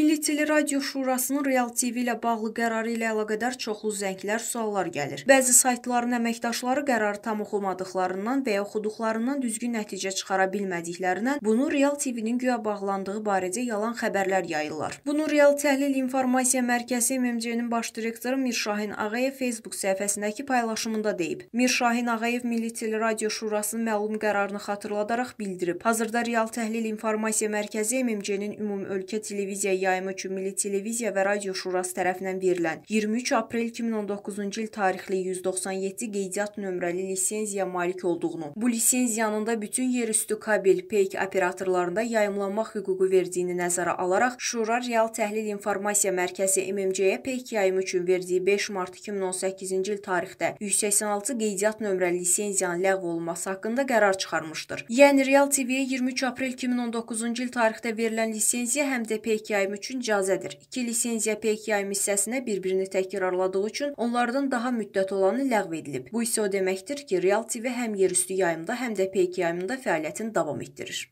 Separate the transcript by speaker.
Speaker 1: Milli Teleradio Şurasının Real TV ilə bağlı qərarı ilə əlaqədar çoxlu zənglər, suallar gəlir. Bəzi saytların əməkdaşları qərarı tam oxumadıqlarından və ya oxuduqlarından düzgün nəticə çıxara bilmədiklərindən bunu Real TV-nin güya bağlandığı barədə yalan xəbərlər yayırlar. Bunu Real Təhlil İnformasiya Mərkəzi MMC-nin baş direktoru Mirşahin Ağayev Facebook səhifəsindəki paylaşımında deyib. Mirşahin Ağayev Milli Teleradio Şurasının məlum qərarını xatırladaraq bildirib. Hazırda Real Təhlil İnformasiya Mərkəzi MMC-nin ümumi ölkə televiziya yayımı üçün Milli Televiziya və Radio Şurası tərəfindən verilən 23 aprel 2019-cu il tarixli 197 qeydiyyat nömrəli lisenziyaya malik olduğunu, bu lisenziyanın da bütün yerüstü kabel, peyk operatorlarında yayımlanmaq hüququ verdiyini nəzərə alaraq Şura Real Təhlil İnformasiya Mərkəzi MMC-yə peyk yayımı üçün verdiyi 5 mart 2018-ci il tarixdə 186 qeydiyyat nömrəli lisenziyanın ləğv olunması haqqında qərar çıxarmışdır. Yəni Real TV-yə 23 aprel 2019-cu il tarixdə verilən lisenziya həm də peyk yayımı üçün cazədir. İki lisenziya PKI hissəsinə bir-birini təkrarladığı üçün onlardan daha müddət olanı ləğv edilib. Bu isə o deməkdir ki, Real TV həm yerüstü yayımda, həm də PKI-da fəaliyyətini davam etdirir.